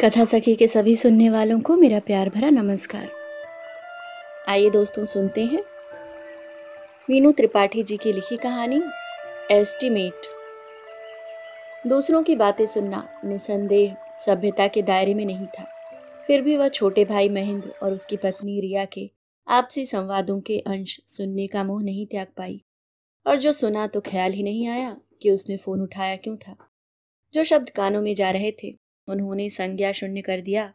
कथा सखी के सभी सुनने वालों को मेरा प्यार भरा नमस्कार आइए दोस्तों सुनते हैं मीनू त्रिपाठी जी की लिखी कहानी एस्टिमेट दूसरों की बातें सुनना निसंदेह सभ्यता के दायरे में नहीं था फिर भी वह छोटे भाई महेंद्र और उसकी पत्नी रिया के आपसी संवादों के अंश सुनने का मोह नहीं त्याग पाई और जो सुना तो ख्याल ही नहीं आया कि उसने फ़ोन उठाया क्यों था जो शब्द कानों में जा रहे थे उन्होंने संज्ञा शून्य कर दिया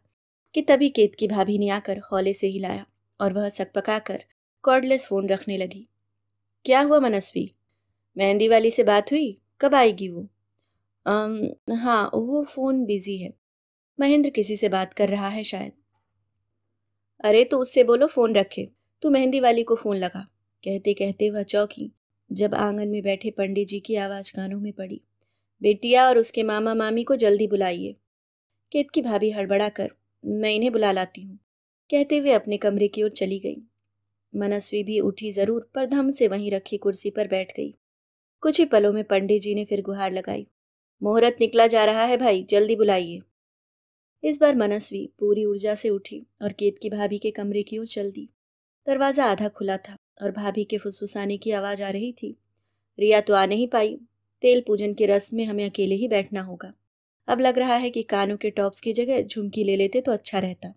कि तभी केत की भाभी ने आकर हौले से हिलाया और वह सकपका कर कॉर्डलेस फोन रखने लगी क्या हुआ मनस्वी मेहंदी वाली से बात हुई कब आएगी वो आम, हाँ वो फ़ोन बिजी है महेंद्र किसी से बात कर रहा है शायद अरे तो उससे बोलो फ़ोन रखे तू मेहंदी वाली को फ़ोन लगा कहते कहते वह चौकी जब आंगन में बैठे पंडित जी की आवाज़ कानों में पड़ी बेटिया और उसके मामा मामी को जल्दी बुलाइए केत की भाभी हड़बड़ा कर मैं इन्हें बुला लाती हूँ कहते हुए अपने कमरे की ओर चली गई मनस्वी भी उठी जरूर पर धम से वहीं रखी कुर्सी पर बैठ गई कुछ ही पलों में पंडित जी ने फिर गुहार लगाई मुहूर्त निकला जा रहा है भाई जल्दी बुलाइए इस बार मनस्वी पूरी ऊर्जा से उठी और केत की भाभी के कमरे की ओर चल दी दरवाज़ा आधा खुला था और भाभी के फुसफुसाने की आवाज़ आ रही थी रिया तो आ नहीं पाई तेल पूजन के रस में हमें अकेले ही बैठना होगा अब लग रहा है कि कानों के टॉप्स की जगह झुमकी ले लेते तो अच्छा रहता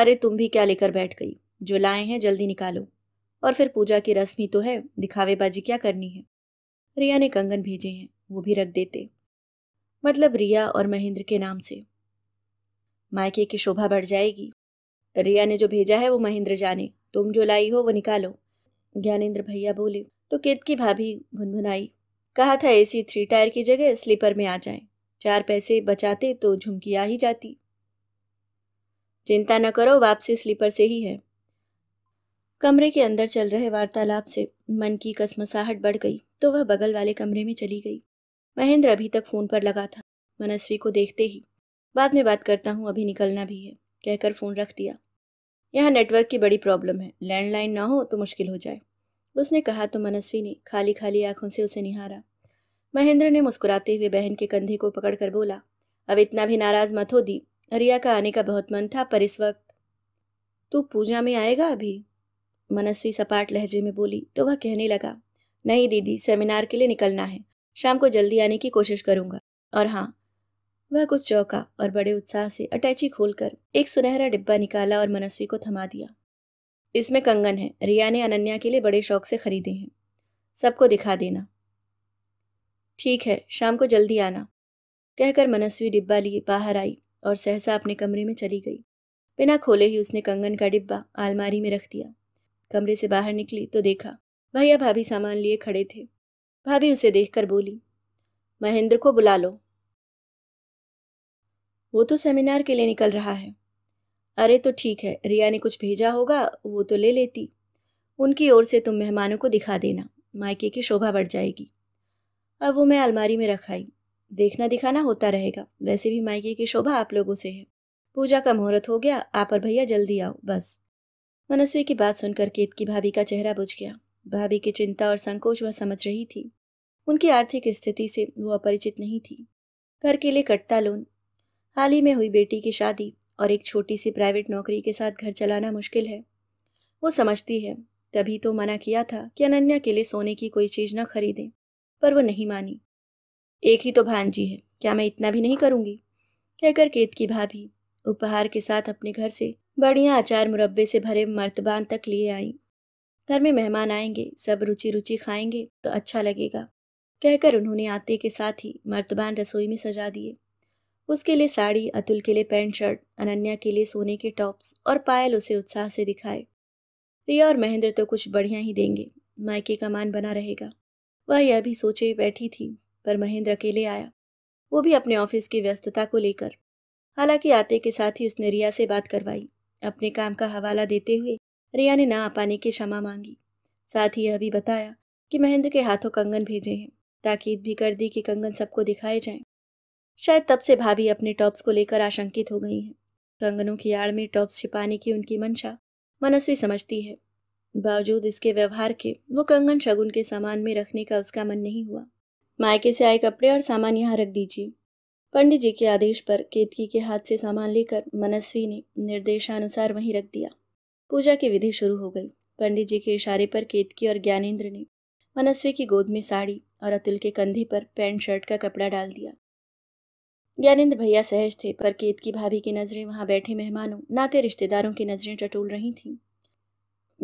अरे तुम भी क्या लेकर बैठ गई जो लाए हैं जल्दी निकालो और फिर पूजा की रस्म ही तो है दिखावेबाजी क्या करनी है रिया ने कंगन भेजे हैं वो भी रख देते मतलब रिया और महेंद्र के नाम से मायके की शोभा बढ़ जाएगी रिया ने जो भेजा है वो महेंद्र जाने तुम जो लाई हो वो निकालो ज्ञानेन्द्र भैया बोले तो केत की भाभी भुनभुनाई कहा था एसी थ्री टायर की जगह स्लीपर में आ जाए चार पैसे बचाते तो झुमकी आ ही जाती चिंता न करो वापसी स्लीपर से ही है कमरे के अंदर चल रहे वार्तालाप से मन की कसमसाहट बढ़ गई तो वह बगल वाले कमरे में चली गई महेंद्र अभी तक फोन पर लगा था मनस्वी को देखते ही बाद में बात करता हूँ अभी निकलना भी है कहकर फ़ोन रख दिया यहाँ नेटवर्क की बड़ी प्रॉब्लम है लैंडलाइन ना हो तो मुश्किल हो जाए उसने कहा तो मनस्वी ने खाली खाली आंखों से उसे निहारा महेंद्र ने मुस्कुराते हुए बहन के कंधे को पकड़कर बोला अब इतना भी नाराज मत हो दी रिया का आने का बहुत मन था पर इस वक्त तू पूजा में आएगा अभी मनस्वी सपाट लहजे में बोली तो वह कहने लगा नहीं दीदी सेमिनार के लिए निकलना है शाम को जल्दी आने की कोशिश करूंगा और हाँ वह कुछ चौका और बड़े उत्साह से अटैची खोलकर एक सुनहरा डिब्बा निकाला और मनस्वी को थमा दिया इसमें कंगन है रिया ने अनन्या के लिए बड़े शौक से खरीदे हैं सबको दिखा देना ठीक है शाम को जल्दी आना कहकर मनस्वी डिब्बा लिए बाहर आई और सहसा अपने कमरे में चली गई बिना खोले ही उसने कंगन का डिब्बा आलमारी में रख दिया कमरे से बाहर निकली तो देखा भैया भाभी सामान लिए खड़े थे भाभी उसे देखकर बोली महेंद्र को बुला लो वो तो सेमिनार के लिए निकल रहा है अरे तो ठीक है रिया ने कुछ भेजा होगा वो तो ले लेती उनकी ओर से तुम मेहमानों को दिखा देना मायके की शोभा बढ़ जाएगी अब वो मैं अलमारी में रखाई देखना दिखाना होता रहेगा वैसे भी मायके की शोभा आप लोगों से है पूजा का मुहूर्त हो गया आप और भैया जल्दी आओ बस मनस्वी की बात सुनकर केत की भाभी का चेहरा बुझ गया भाभी की चिंता और संकोच वह समझ रही थी उनकी आर्थिक स्थिति से वो अपरिचित नहीं थी घर के लिए कटता लोन हाल ही में हुई बेटी की शादी और एक छोटी सी प्राइवेट नौकरी के साथ घर चलाना मुश्किल है वो समझती है तभी तो मना किया था कि अनन्या के लिए सोने की कोई चीज़ न खरीदें पर वो नहीं मानी एक ही तो भांजी है क्या मैं इतना भी नहीं करूँगी कहकर केत की भाभी उपहार के साथ अपने घर से बढ़िया अचार मुरब्बे से भरे मर्तबान तक लिए आई घर में मेहमान आएंगे सब रुचि रुचि खाएंगे तो अच्छा लगेगा कहकर उन्होंने आते के साथ ही मर्तबान रसोई में सजा दिए उसके लिए साड़ी अतुल के लिए पैंट शर्ट अनन्या के लिए सोने के टॉप्स और पायल उसे उत्साह से दिखाए रिया और महेंद्र तो कुछ बढ़िया ही देंगे मायके का मान बना रहेगा वह यह भी सोचे बैठी थी पर महेंद्र अकेले आया वो भी अपने ऑफिस की व्यस्तता को लेकर हालांकि आते के साथ ही उसने रिया से बात करवाई अपने काम का हवाला देते हुए रिया ने ना आ पाने की क्षमा मांगी साथ ही यह भी बताया कि महेंद्र के हाथों कंगन भेजे हैं ताकीद भी कर दी कि कंगन सबको दिखाए जाएं। शायद तब से भाभी अपने टॉप्स को लेकर आशंकित हो गई हैं कंगनों की आड़ में टॉप्स छिपाने की उनकी मंशा मनस्वी समझती है बावजूद इसके व्यवहार के वो कंगन शगुन के सामान में रखने का उसका मन नहीं हुआ मायके से आए कपड़े और सामान यहाँ रख दीजिए पंडित जी के आदेश पर केतकी के हाथ से सामान लेकर मनस्वी ने निर्देशानुसार वहीं रख दिया पूजा की विधि शुरू हो गई पंडित जी के इशारे पर केतकी और ज्ञानेन्द्र ने मनस्वी की गोद में साड़ी और अतुल के कंधे पर पैंट शर्ट का कपड़ा डाल दिया ज्ञानेन्द्र भैया सहज थे पर केतकी भाभी की नज़रें वहाँ बैठे मेहमानों नाते रिश्तेदारों की नज़रें टटोल रही थीं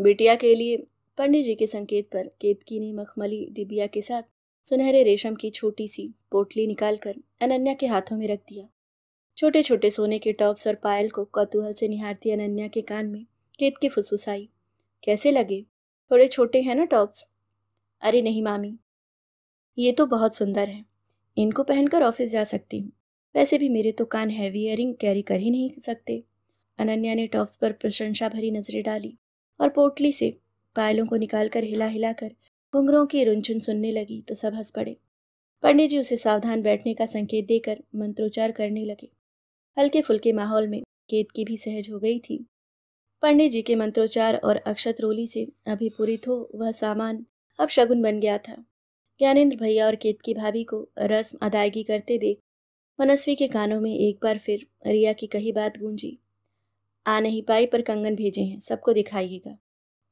बिटिया के लिए पंडित जी के संकेत पर केतकी ने मखमली डिबिया के साथ सुनहरे रेशम की छोटी सी पोटली निकालकर अनन्या के हाथों में रख दिया छोटे छोटे सोने के टॉप्स और पायल को कौतूहल से निहारती अनन्या के कान में केतकी आई कैसे लगे थोड़े छोटे हैं ना टॉप्स अरे नहीं मामी ये तो बहुत सुंदर है इनको पहनकर ऑफिस जा सकती हूँ वैसे भी मेरे तो कान हैवी एयरिंग कैरी कर ही नहीं सकते अनन्या ने टॉप्स पर प्रशंसा भरी नजरें डाली और पोटली से पायलों को निकालकर हिला हिलाकर घुंगरों की रुनझुन सुनने लगी तो सब हंस पड़े पंडित जी उसे सावधान बैठने का संकेत देकर मंत्रोच्चार करने लगे हल्के फुल्के माहौल में केत की भी सहज हो गई थी पंडित जी के मंत्रोच्चार और अक्षत रोली से अभी पूरी थो वह सामान अब शगुन बन गया था ज्ञानेन्द्र भैया और केत की भाभी को रस्म अदायगी करते देख मनस्वी के कानों में एक बार फिर रिया की कही बात गूंजी आ नहीं पाई पर कंगन भेजे हैं सबको दिखाइएगा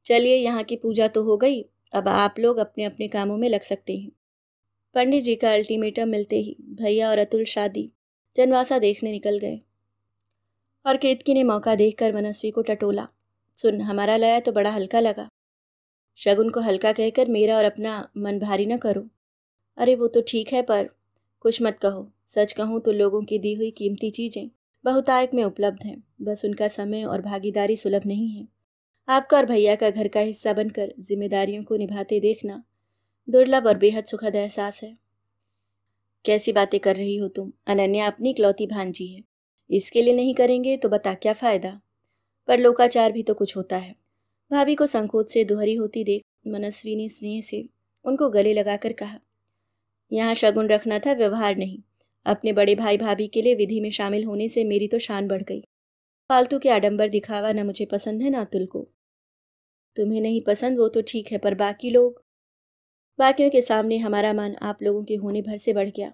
चलिए यहाँ की पूजा तो हो गई अब आप लोग अपने अपने कामों में लग सकते हैं पंडित जी का अल्टीमेटम मिलते ही भैया और अतुल शादी जनवासा देखने निकल गए और केतकी ने मौका देखकर मनस्वी को टटोला सुन हमारा लाया तो बड़ा हल्का लगा शगुन को हल्का कहकर मेरा और अपना मन भारी न करो अरे वो तो ठीक है पर कुछ मत कहो सच कहूँ तो लोगों की दी हुई कीमती चीज़ें बहुतायक में उपलब्ध हैं बस उनका समय और भागीदारी सुलभ नहीं है आपका और भैया का घर का हिस्सा बनकर जिम्मेदारियों को निभाते देखना दुर्लभ और बेहद सुखद एहसास है कैसी बातें कर रही हो तुम अनन्या अपनी इकलौती भांजी है इसके लिए नहीं करेंगे तो बता क्या फ़ायदा पर लोकाचार भी तो कुछ होता है भाभी को संकोच से दोहरी होती देख मनस्वी ने स्नेह से उनको गले लगाकर कहा यहाँ शगुन रखना था व्यवहार नहीं अपने बड़े भाई भाभी के लिए विधि में शामिल होने से मेरी तो शान बढ़ गई फालतू के आडंबर दिखावा ना मुझे पसंद है ना अतुल को तुम्हें नहीं पसंद वो तो ठीक है पर बाकी लोग बाकियों के सामने हमारा मान आप लोगों के होने भर से बढ़ गया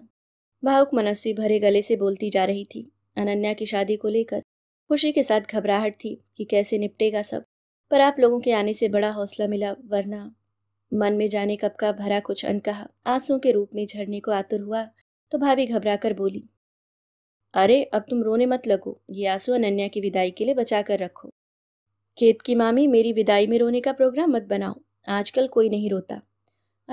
भावुक मनस्वी भरे गले से बोलती जा रही थी अनन्या की शादी को लेकर खुशी के साथ घबराहट थी कि कैसे निपटेगा सब पर आप लोगों के आने से बड़ा हौसला मिला वरना मन में जाने कब का भरा कुछ अनकहा आंसू के रूप में झरने को आतुर हुआ तो भाभी घबरा कर बोली अरे अब तुम रोने मत लगो ये आंसू अनन्या की विदाई के लिए बचा कर रखो केत की मामी मेरी विदाई में रोने का प्रोग्राम मत बनाओ आजकल कोई नहीं रोता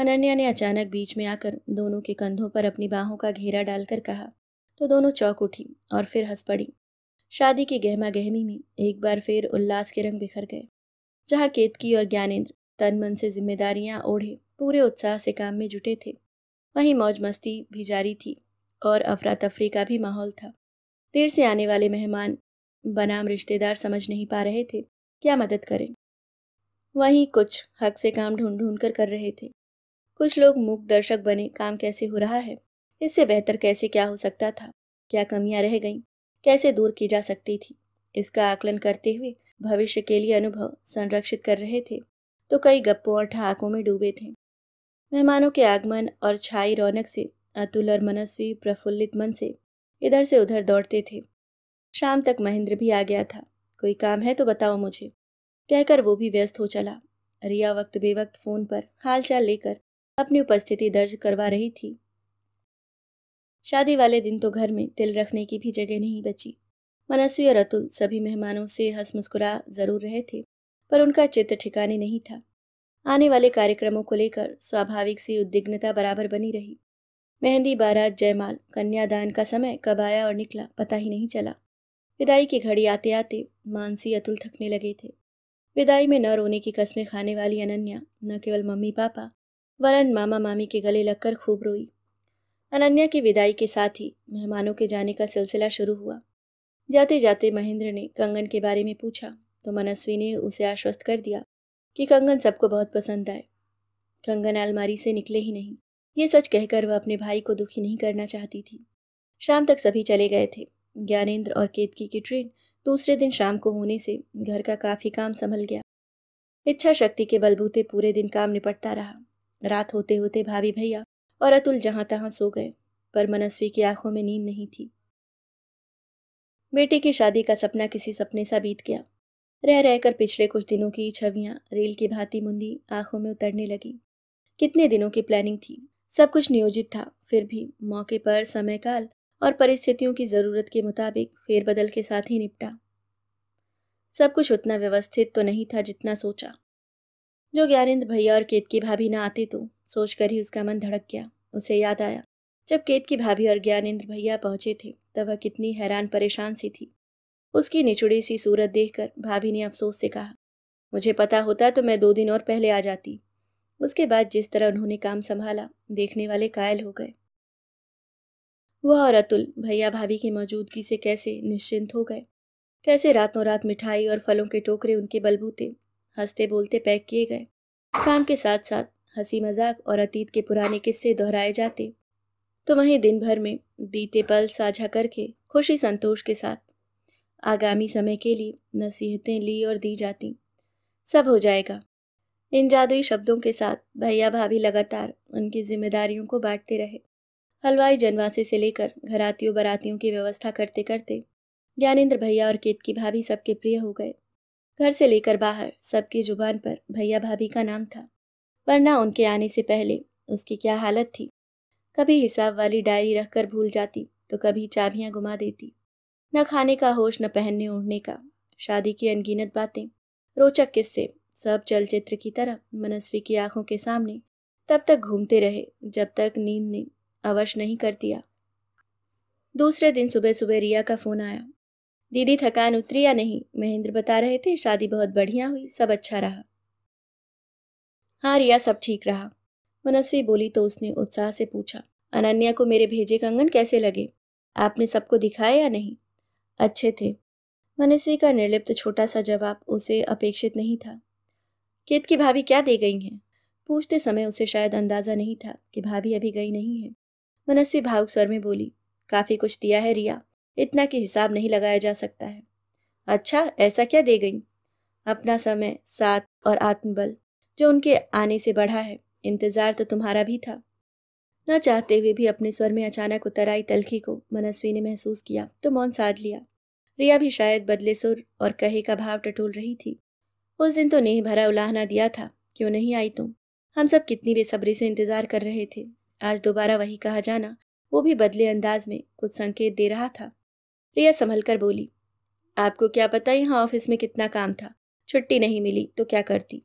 अनन्या ने अचानक बीच में आकर दोनों के कंधों पर अपनी बाहों का घेरा डालकर कहा तो दोनों चौक उठी और फिर हंस पड़ी शादी की गहमा गहमी में एक बार फिर उल्लास के रंग बिखर गए जहाँ केतकी और ज्ञानेन्द्र तन मन से जिम्मेदारियां ओढ़े पूरे उत्साह से काम में जुटे थे वहीं मौज मस्ती भी जारी थी और अफरा तफरी का भी माहौल था देर से आने वाले मेहमान बनाम रिश्तेदार समझ नहीं पा रहे थे क्या मदद करें वहीं कुछ हक से काम ढूंढ ढूंढ कर कर रहे थे कुछ लोग मूक दर्शक बने काम कैसे हो रहा है इससे बेहतर कैसे क्या हो सकता था क्या कमियां रह गईं कैसे दूर की जा सकती थी इसका आकलन करते हुए भविष्य के लिए अनुभव संरक्षित कर रहे थे तो कई गप्पों और ठहाकों में डूबे थे मेहमानों के आगमन और छाई रौनक से अतुल और मनस्वी प्रफुल्लित मन से इधर से उधर दौड़ते थे शाम तक महेंद्र भी आ गया था कोई काम है तो बताओ मुझे कहकर वो भी व्यस्त हो चला रिया वक्त बेवक्त फोन पर हालचाल लेकर अपनी उपस्थिति दर्ज करवा रही थी शादी वाले दिन तो घर में तिल रखने की भी जगह नहीं बची मनस्वी और अतुल सभी मेहमानों से हंस मुस्कुरा जरूर रहे थे पर उनका चित्र ठिकाने नहीं था आने वाले कार्यक्रमों को लेकर स्वाभाविक सी उद्विग्नता बराबर बनी रही मेहंदी बारात जयमाल कन्यादान का समय कब आया और निकला पता ही नहीं चला विदाई की घड़ी आते आते मानसी अतुल थकने लगे थे विदाई में न रोने की कस्में खाने वाली अनन्या न केवल मम्मी पापा वरन मामा मामी के गले लगकर खूब रोई अनन्या की विदाई के साथ ही मेहमानों के जाने का सिलसिला शुरू हुआ जाते जाते महेंद्र ने कंगन के बारे में पूछा तो मनस्वी ने उसे आश्वस्त कर दिया कि कंगन सबको बहुत पसंद आए कंगन अलमारी से निकले ही नहीं ये सच कहकर वह अपने भाई को दुखी नहीं करना चाहती थी शाम तक सभी चले गए थे ज्ञानेन्द्र और केतकी की ट्रेन दूसरे दिन शाम को होने से घर का काफ़ी काम संभल गया इच्छा शक्ति के बलबूते पूरे दिन काम निपटता रहा रात होते होते भाभी भैया और अतुल जहां तहां सो गए पर मनस्वी की आंखों में नींद नहीं थी बेटे की शादी का सपना किसी सपने सा बीत गया रह रहकर पिछले कुछ दिनों की छवियां रेल की भांति मुंदी आंखों में उतरने लगी कितने दिनों की प्लानिंग थी सब कुछ नियोजित था फिर भी मौके पर समय काल और परिस्थितियों की ज़रूरत के मुताबिक फेरबदल के साथ ही निपटा सब कुछ उतना व्यवस्थित तो नहीं था जितना सोचा जो ज्ञानेन्द्र भैया और केत की भाभी ना आते तो सोचकर ही उसका मन धड़क गया उसे याद आया जब केत की भाभी और ज्ञानेन्द्र भैया पहुंचे थे तब वह कितनी हैरान परेशान सी थी उसकी निचुड़ी सी सूरत देखकर भाभी ने अफसोस से कहा मुझे पता होता तो मैं दो दिन और पहले आ जाती उसके बाद जिस तरह उन्होंने काम संभाला देखने वाले कायल हो गए वह और अतुल भैया भाभी की मौजूदगी से कैसे निश्चिंत हो गए कैसे रातों रात मिठाई और फलों के टोकरे उनके बलबूते हंसते बोलते पैक किए गए काम के साथ साथ हंसी मजाक और अतीत के पुराने किस्से दोहराए जाते तो वहीं दिन भर में बीते पल साझा करके खुशी संतोष के साथ आगामी समय के लिए नसीहतें ली और दी जाती सब हो जाएगा इन जादुई शब्दों के साथ भैया भाभी लगातार उनकी जिम्मेदारियों को बांटते रहे हलवाई जनवासे से लेकर घरातियों बरातियों की व्यवस्था करते करते ज्ञानेन्द्र भैया और केत की भाभी सबके प्रिय हो गए घर से लेकर बाहर सबकी जुबान पर भैया भाभी का नाम था वरना उनके आने से पहले उसकी क्या हालत थी कभी हिसाब वाली डायरी रखकर भूल जाती तो कभी चाबियां गुमा देती न खाने का होश न पहनने उड़ने का शादी की अनगिनत बातें रोचक किस्से सब चलचित्र की तरह मनस्वी की आंखों के सामने तब तक घूमते रहे जब तक नींद ने अवश नहीं कर दिया दूसरे दिन सुबह सुबह रिया का फोन आया दीदी थकान उतरी या नहीं महेंद्र बता रहे थे शादी बहुत बढ़िया हुई सब अच्छा रहा हाँ रिया सब ठीक रहा मनस्वी बोली तो उसने उत्साह से पूछा अनन्या को मेरे भेजे कंगन कैसे लगे आपने सबको दिखाया या नहीं अच्छे थे मनस्वी का निर्लिप्त छोटा सा जवाब उसे अपेक्षित नहीं था केत की भाभी क्या दे गई हैं पूछते समय उसे शायद अंदाजा नहीं था कि भाभी अभी गई नहीं है मनस्वी भावुक स्वर में बोली काफी कुछ दिया है रिया इतना कि हिसाब नहीं लगाया जा सकता है अच्छा ऐसा क्या दे गई अपना समय साथ और आत्मबल जो उनके आने से बढ़ा है इंतजार तो तुम्हारा भी था न चाहते हुए भी अपने स्वर में अचानक उतर आई तलखी को मनस्वी ने महसूस किया तो मौन साध लिया रिया भी शायद बदले सुर और कहे का भाव टटोल रही थी उस दिन तो नहीं भरा उलाहना दिया था क्यों नहीं आई तुम हम सब कितनी बेसब्री से इंतजार कर रहे थे आज दोबारा वही कहा जाना वो भी बदले अंदाज में कुछ संकेत दे रहा था रिया संभल कर बोली आपको क्या पता यहाँ ऑफिस में कितना काम था छुट्टी नहीं मिली तो क्या करती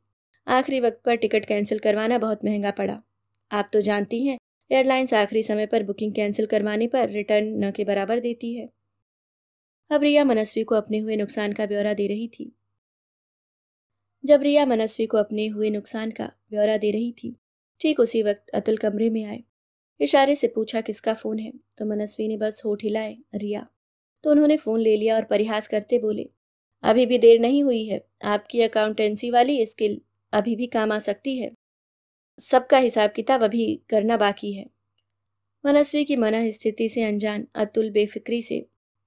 आखिरी वक्त पर टिकट कैंसिल करवाना बहुत महंगा पड़ा आप तो जानती हैं एयरलाइंस आखिरी समय पर बुकिंग कैंसिल करवाने पर रिटर्न न के बराबर देती है अब रिया मनस्वी को अपने हुए नुकसान का ब्यौरा दे रही थी जब रिया मनस्वी को अपने हुए नुकसान का ब्यौरा दे रही थी ठीक उसी वक्त अतुल कमरे में आए इशारे से पूछा किसका फ़ोन है तो मनस्वी ने बस होठ हिलाए रिया तो उन्होंने फ़ोन ले लिया और परिहास करते बोले अभी भी देर नहीं हुई है आपकी अकाउंटेंसी वाली स्किल अभी भी काम आ सकती है सबका हिसाब किताब अभी करना बाकी है मनस्वी की मना स्थिति से अनजान अतुल बेफिक्री से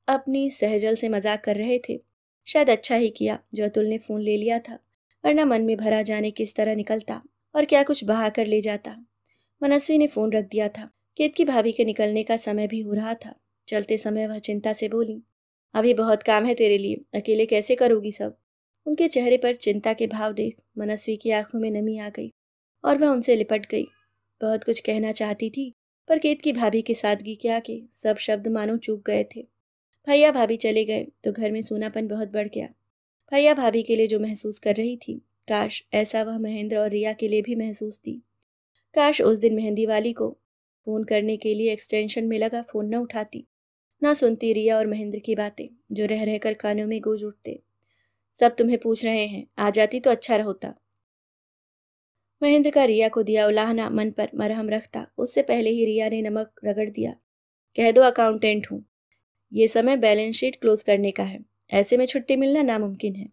अपनी सहजल से मजाक कर रहे थे शायद अच्छा ही किया जो अतुल ने फोन ले लिया था वरना मन में भरा जाने किस तरह निकलता और क्या कुछ बहा कर ले जाता मनस्वी ने फोन रख दिया था केत की भाभी के निकलने का समय भी हो रहा था चलते समय वह चिंता से बोली अभी बहुत काम है तेरे लिए अकेले कैसे करोगी सब उनके चेहरे पर चिंता के भाव देख मनस्वी की आंखों में नमी आ गई और वह उनसे लिपट गई बहुत कुछ कहना चाहती थी पर केत की भाभी के सादगी के आके सब शब्द मानो चूक गए थे भैया भाभी चले गए तो घर में सोनापन बहुत बढ़ गया भैया भाभी के लिए जो महसूस कर रही थी काश ऐसा वह महेंद्र और रिया के लिए भी महसूस थी काश उस दिन मेहंदी वाली को फ़ोन करने के लिए एक्सटेंशन में लगा फ़ोन न उठाती ना सुनती रिया और महेंद्र की बातें जो रह रहकर कानों में गूंज उठते सब तुम्हें पूछ रहे हैं आ जाती तो अच्छा रहता महेंद्र का रिया को दिया उलाहना मन पर मरहम रखता उससे पहले ही रिया ने नमक रगड़ दिया कह दो अकाउंटेंट हूँ ये समय बैलेंस शीट क्लोज करने का है ऐसे में छुट्टी मिलना नामुमकिन है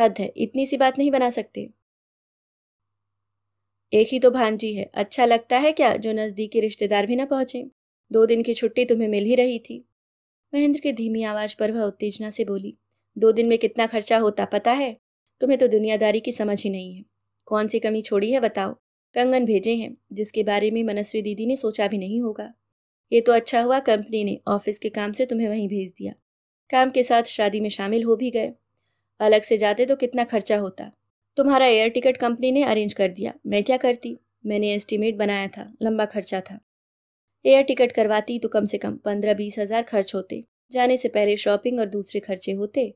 हद है इतनी सी बात नहीं बना सकते एक ही तो भांजी है अच्छा लगता है क्या जो नज़दीकी रिश्तेदार भी ना पहुंचे दो दिन की छुट्टी तुम्हें मिल ही रही थी महेंद्र की धीमी आवाज़ पर वह उत्तेजना से बोली दो दिन में कितना खर्चा होता पता है तुम्हें तो दुनियादारी की समझ ही नहीं है कौन सी कमी छोड़ी है बताओ कंगन भेजे हैं जिसके बारे में मनस्वी दीदी ने सोचा भी नहीं होगा ये तो अच्छा हुआ कंपनी ने ऑफिस के काम से तुम्हें वहीं भेज दिया काम के साथ शादी में शामिल हो भी गए अलग से जाते तो कितना खर्चा होता तुम्हारा एयर टिकट कंपनी ने अरेंज कर दिया मैं क्या करती मैंने एस्टिमेट बनाया था लंबा खर्चा था एयर टिकट करवाती तो कम से कम पंद्रह बीस हज़ार खर्च होते जाने से पहले शॉपिंग और दूसरे खर्चे होते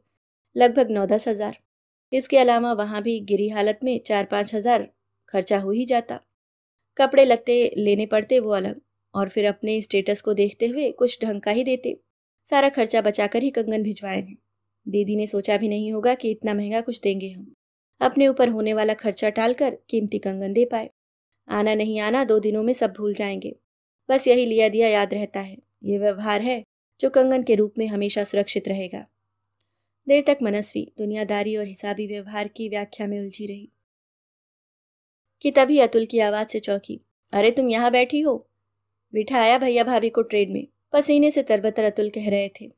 लगभग नौ दस हज़ार इसके अलावा वहाँ भी गिरी हालत में चार पाँच हज़ार खर्चा हो ही जाता कपड़े लत्ते लेने पड़ते वो अलग और फिर अपने स्टेटस को देखते हुए कुछ ढंग का ही देते सारा खर्चा बचाकर ही कंगन भिजवाए हैं दीदी ने सोचा भी नहीं होगा कि इतना महंगा कुछ देंगे हम अपने ऊपर होने वाला खर्चा टालकर कीमती कंगन दे पाए आना नहीं आना दो दिनों में सब भूल जाएंगे बस यही लिया दिया याद रहता है ये व्यवहार है जो कंगन के रूप में हमेशा सुरक्षित रहेगा देर तक मनस्वी दुनियादारी और हिसाबी व्यवहार की व्याख्या में उलझी रही कि तभी अतुल की आवाज से चौकी अरे तुम यहाँ बैठी हो बिठाया भैया भाभी को ट्रेन में पसीने से तरबतर अतुल कह रहे थे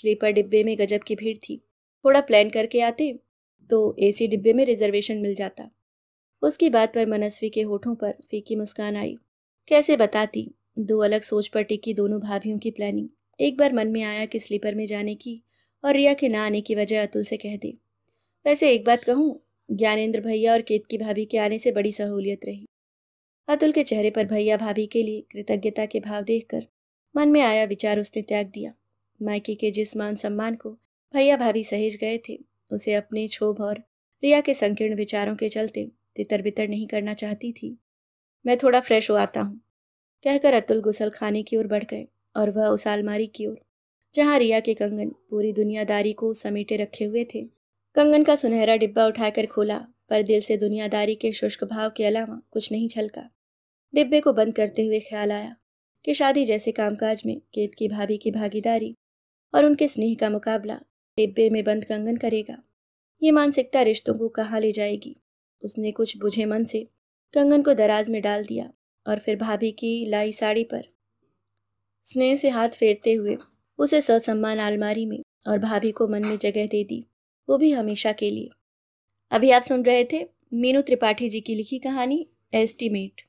स्लीपर डिब्बे में गजब की भीड़ थी थोड़ा प्लान करके आते तो एसी डिब्बे में रिजर्वेशन मिल जाता उसकी बात पर मनस्वी के होठों पर फीकी मुस्कान आई कैसे बताती दो अलग सोच पर टिकी दोनों भाभियों की प्लानिंग एक बार मन में आया कि स्लीपर में जाने की और रिया के ना आने की वजह अतुल से कह दी वैसे एक बात कहूँ ज्ञानेन्द्र भैया और केतकी भाभी के आने से बड़ी सहूलियत रही अतुल के चेहरे पर भैया भाभी के लिए कृतज्ञता के भाव देखकर मन में आया विचार उसने त्याग दिया मायके के जिस मान सम्मान को भैया भाभी सहेज गए थे उसे अपने क्षोभ और रिया के संकीर्ण विचारों के चलते तितर बितर नहीं करना चाहती थी मैं थोड़ा फ्रेश हो आता हूँ कहकर अतुल गुसल खाने की ओर बढ़ गए और वह उस आलमारी की ओर जहां रिया के कंगन पूरी दुनियादारी को समेटे रखे हुए थे कंगन का सुनहरा डिब्बा उठाकर खोला पर दिल से दुनियादारी के शुष्क भाव के अलावा कुछ नहीं छलका डिब्बे को बंद करते हुए ख्याल आया कि शादी जैसे कामकाज में केत की भाभी की भागीदारी और उनके स्नेह का मुकाबला डिब्बे में बंद कंगन करेगा ये मानसिकता रिश्तों को कहाँ ले जाएगी उसने कुछ बुझे मन से कंगन को दराज में डाल दिया और फिर भाभी की लाई साड़ी पर स्नेह से हाथ फेरते हुए उसे ससम्मान आलमारी में और भाभी को मन में जगह दे दी वो भी हमेशा के लिए अभी आप सुन रहे थे मीनू त्रिपाठी जी की लिखी कहानी एस्टिमेट